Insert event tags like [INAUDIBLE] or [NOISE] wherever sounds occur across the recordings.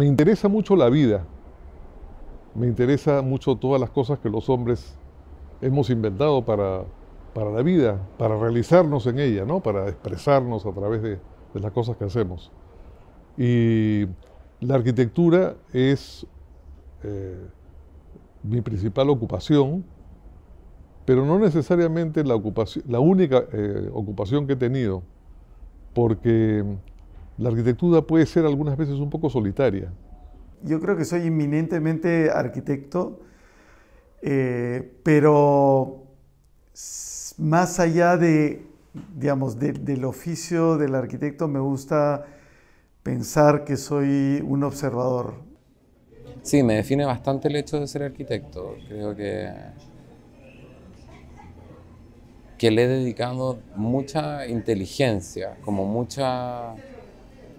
me interesa mucho la vida, me interesa mucho todas las cosas que los hombres hemos inventado para, para la vida, para realizarnos en ella, ¿no? para expresarnos a través de, las cosas que hacemos. Y la arquitectura es eh, mi principal ocupación, pero no necesariamente la, ocupación, la única eh, ocupación que he tenido, porque la arquitectura puede ser algunas veces un poco solitaria. Yo creo que soy inminentemente arquitecto, eh, pero más allá de, digamos, del oficio del arquitecto, me gusta pensar que soy un observador. Sí, me define bastante el hecho de ser arquitecto. Creo que, que le he dedicado mucha inteligencia, como mucha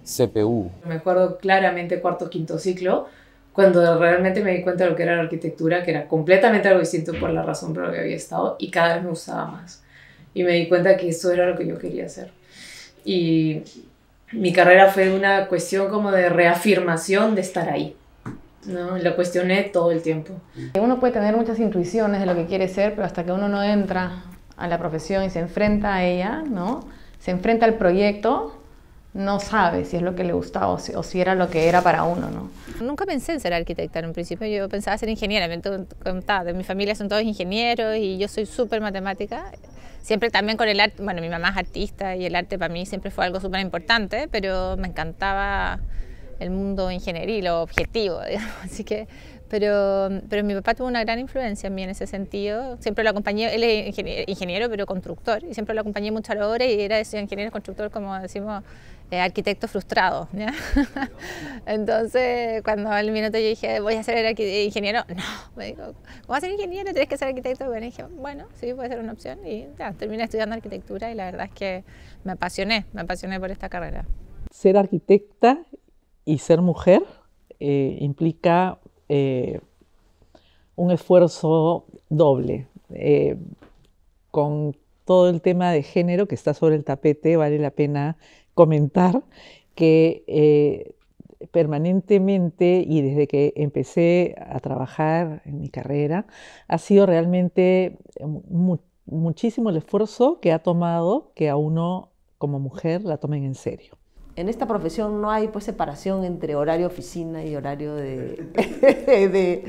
CPU. Me acuerdo claramente cuarto, quinto ciclo, cuando realmente me di cuenta de lo que era la arquitectura, que era completamente algo distinto por la razón por la que había estado y cada vez me usaba más. Y me di cuenta que eso era lo que yo quería hacer. Y mi carrera fue una cuestión como de reafirmación de estar ahí. No, lo cuestioné todo el tiempo. Uno puede tener muchas intuiciones de lo que quiere ser, pero hasta que uno no entra a la profesión y se enfrenta a ella, ¿no? Se enfrenta al proyecto, no sabe si es lo que le gustaba o si, era lo que era para uno, ¿no? Nunca pensé en ser arquitecta en un principio, yo pensaba ser ingeniera, me contaba, mi familia son todos ingenieros y yo soy súper matemática, siempre también con el arte, bueno, mi mamá es artista y el arte para mí siempre fue algo súper importante, pero me encantaba el mundo ingenieril o objetivo, [LAUGHS] digamos, así que pero, pero mi papá tuvo una gran influencia en mí en ese sentido. Siempre lo acompañé, él es ingeniero, pero constructor, y siempre lo acompañé mucho a la obra y era de ingeniero constructor, como decimos, eh, arquitecto frustrado. [LAUGHS] Entonces, cuando al minuto yo dije, voy a ser ingeniero, [LAUGHS] no, me dijo, ¿cómo a ser ingeniero? Tienes que ser arquitecto. Bueno, dije, bueno, sí, puede ser una opción. Y ya, terminé estudiando arquitectura y la verdad es que me apasioné, me apasioné por esta carrera. Ser arquitecta y ser mujer eh, implica eh, un esfuerzo doble. Eh, con todo el tema de género que está sobre el tapete, vale la pena comentar que eh, permanentemente y desde que empecé a trabajar en mi carrera, ha sido realmente muchísimo el esfuerzo que ha tomado que a uno como mujer la tomen en serio en esta profesión no hay pues separación entre horario oficina y horario de,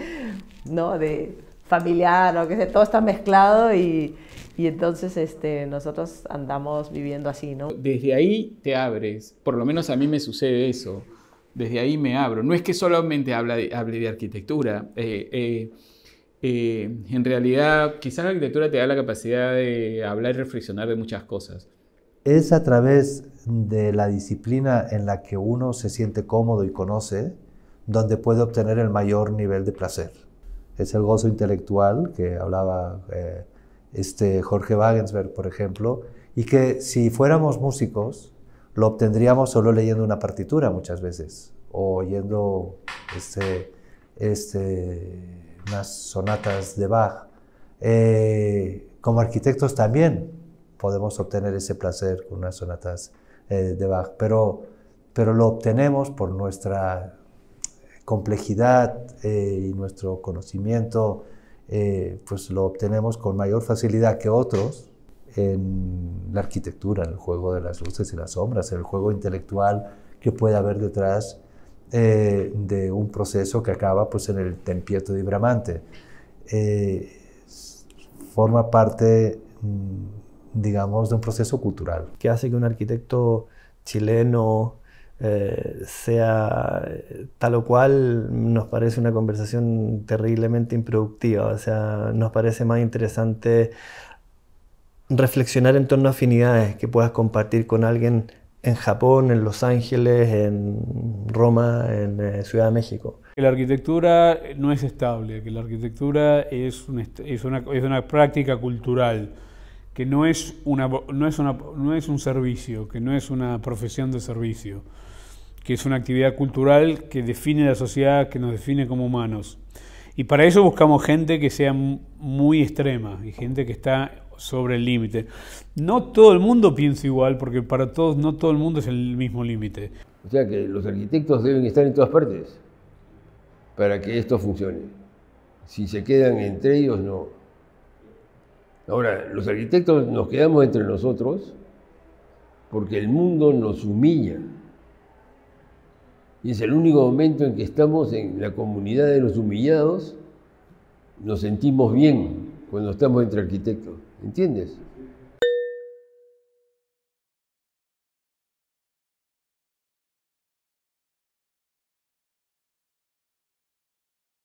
[LAUGHS] ¿no? de familiar o que todo está mezclado y, y, entonces este, nosotros andamos viviendo así, ¿no? Desde ahí te abres, por lo menos a mí me sucede eso, desde ahí me abro. No es que solamente hable de, de arquitectura, eh, eh, eh, en realidad quizás la arquitectura te da la capacidad de hablar y reflexionar de muchas cosas es a través de la disciplina en la que uno se siente cómodo y conoce, donde puede obtener el mayor nivel de placer. Es el gozo intelectual que hablaba eh, este Jorge Wagensberg, por ejemplo, y que si fuéramos músicos, lo obtendríamos solo leyendo una partitura muchas veces, o oyendo este, este unas sonatas de Bach. Eh, como arquitectos también, podemos obtener ese placer con unas sonatas eh, de Bach, pero, pero lo obtenemos por nuestra complejidad eh, y nuestro conocimiento, eh, pues lo obtenemos con mayor facilidad que otros en la arquitectura, en el juego de las luces y las sombras, en el juego intelectual que puede haber detrás de un proceso que acaba pues, en el tempieto de Bramante. forma parte mm, digamos, de un proceso cultural. ¿Qué hace que un arquitecto chileno eh, sea eh, tal o cual? Nos parece una conversación terriblemente improductiva, o sea, nos parece más interesante reflexionar en torno a afinidades que puedas compartir con alguien en Japón, en Los Ángeles, en Roma, en eh, Ciudad de México. Que la arquitectura no es estable, que la arquitectura es, es, una, es una práctica cultural que no es, una, no, es una, no es un servicio, que no es una profesión de servicio, que es una actividad cultural que define la sociedad, que nos define como humanos. Y para eso buscamos gente que sea muy extrema y gente que está sobre el límite. No todo el mundo piensa igual, porque para todos no todo el mundo es el mismo límite. O sea que los arquitectos deben estar en todas partes para que esto funcione. Si se quedan entre ellos, no. Ahora, los arquitectos nos quedamos entre nosotros porque el mundo nos humilla. Y es el único momento en que estamos en la comunidad de los humillados, nos sentimos bien cuando estamos entre arquitectos. ¿Entiendes?